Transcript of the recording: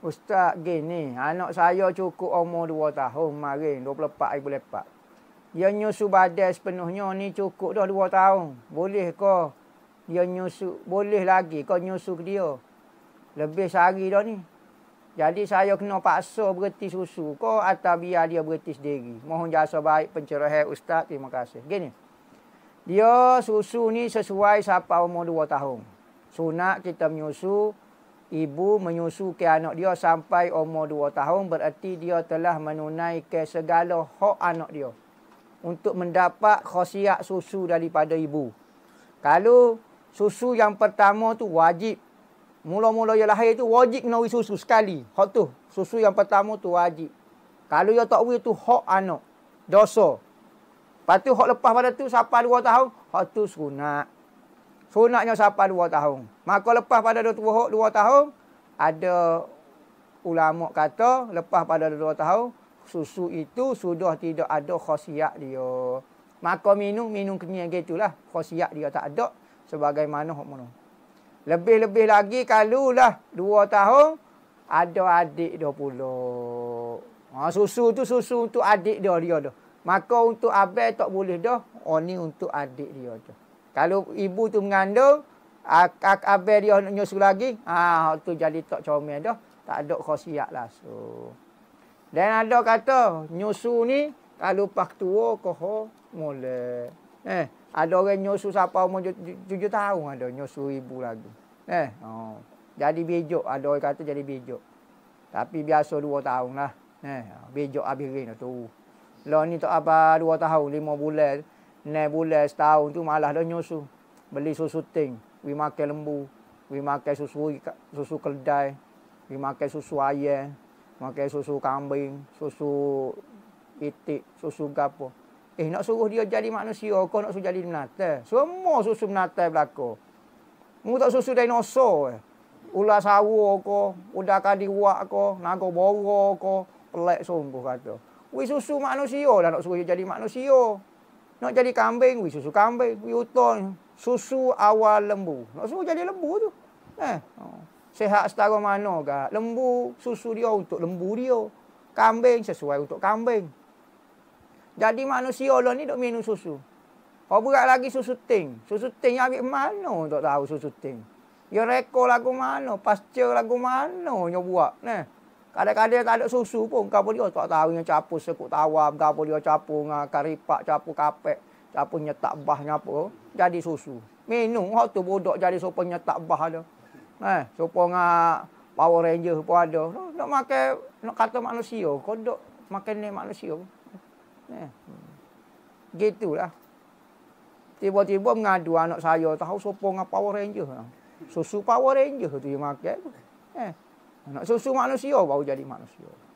Ustaz gini, anak saya cukup umur dua tahun kemarin, 24 hari boleh lepas. Dia nyusu badai sepenuhnya ni cukup dah dua tahun. Boleh ke dia nyusu, boleh lagi ke nyusu ke dia? Lebih sehari dah ni. Jadi saya kena paksa berhenti susu ke atau biar dia berhenti sendiri. Mohon jasa baik pencerahan Ustaz, terima kasih. Gini, dia susu ni sesuai siapa umur dua tahun. Sunat kita menyusu, ibu menyusukan anak dia sampai umur dua tahun bererti dia telah menunaikan segala hak anak dia untuk mendapat khasiat susu daripada ibu. Kalau susu yang pertama tu wajib. Mula-mula dia lahir tu wajib kena susu sekali. Hak tu susu yang pertama tu wajib. Kalau dia tak tu hak anak. Dosa. Lepas tu hak lepas pada tu sampai dua tahun, hak tu sunat. Sunatnya sampai dua tahun. Maka lepas pada dua tahun, dua tahun ada ulama kata lepas pada dua tahun susu itu sudah tidak ada khasiat dia. Maka minum minum kenyang gitulah. Khasiat dia tak ada sebagaimana hok mono. Lebih-lebih lagi lah dua tahun ada adik dua puluh. Ha, susu tu susu untuk adik dia dia dah. Maka untuk abel tak boleh dah. Oh ni untuk adik dia dah. Kalau ibu tu mengandung, akak abe dia nak nyusu lagi, ha, tu jadi tak comel dah. Tak ada khosiat lah. So. Dan ada kata, nyusu ni, kalau pak tua, koho, mula. Eh, ada orang nyusu siapa umur tujuh tahun ada, nyusu ibu lagi. Eh, oh. Jadi bijuk, ada orang kata jadi bijuk. Tapi biasa dua tahun lah. Eh, ha, bijuk habis ring lah tu. Lah ni tak apa dua tahun, lima bulan. Nek bulan setahun tu malah dah nyusu. Beli susu ting. We makan lembu. We makan susu susu keledai. We makan susu ayam. Makan susu kambing. Susu itik. Susu gapo. Eh nak suruh dia jadi manusia ke nak suruh jadi binata? Semua susu binata berlaku. Mu tak susu dinosaur. Eh. Ular sawo ko, Udah kadi wak ke. Naga boro ke. Pelik sungguh kata. We susu manusia lah nak suruh dia jadi manusia. Nak jadi kambing, wih susu kambing. Wih uton, susu awal lembu. Nak suruh jadi lembu tu. Eh, oh. sehat setara mana kat? Lembu, susu dia untuk lembu dia. Kambing sesuai untuk kambing. Jadi manusia lah ni duk minum susu. Kau berat lagi susu ting. Susu ting yang ambil mana tak tahu susu ting. Ya rekor lagu mana, pasca lagu mana yang buat. Eh. Kadang-kadang tak ada susu pun kau boleh oh, tak tahu yang capur sekut tawa, kau boleh capur dengan karipak, capu kape, capur nyetak bah apa, jadi susu. Minum hak tu bodoh jadi sopo nyetak bah ada. Eh, sopo dengan Power Ranger pun ada. Lah, nak makan nak kata manusia, kau dok makan ni manusia. Eh. Gitulah. Tiba-tiba mengadu anak saya tahu sopo dengan Power Ranger. Susu Power Ranger tu yang makan. Eh. Anak susu manusia baru jadi manusia.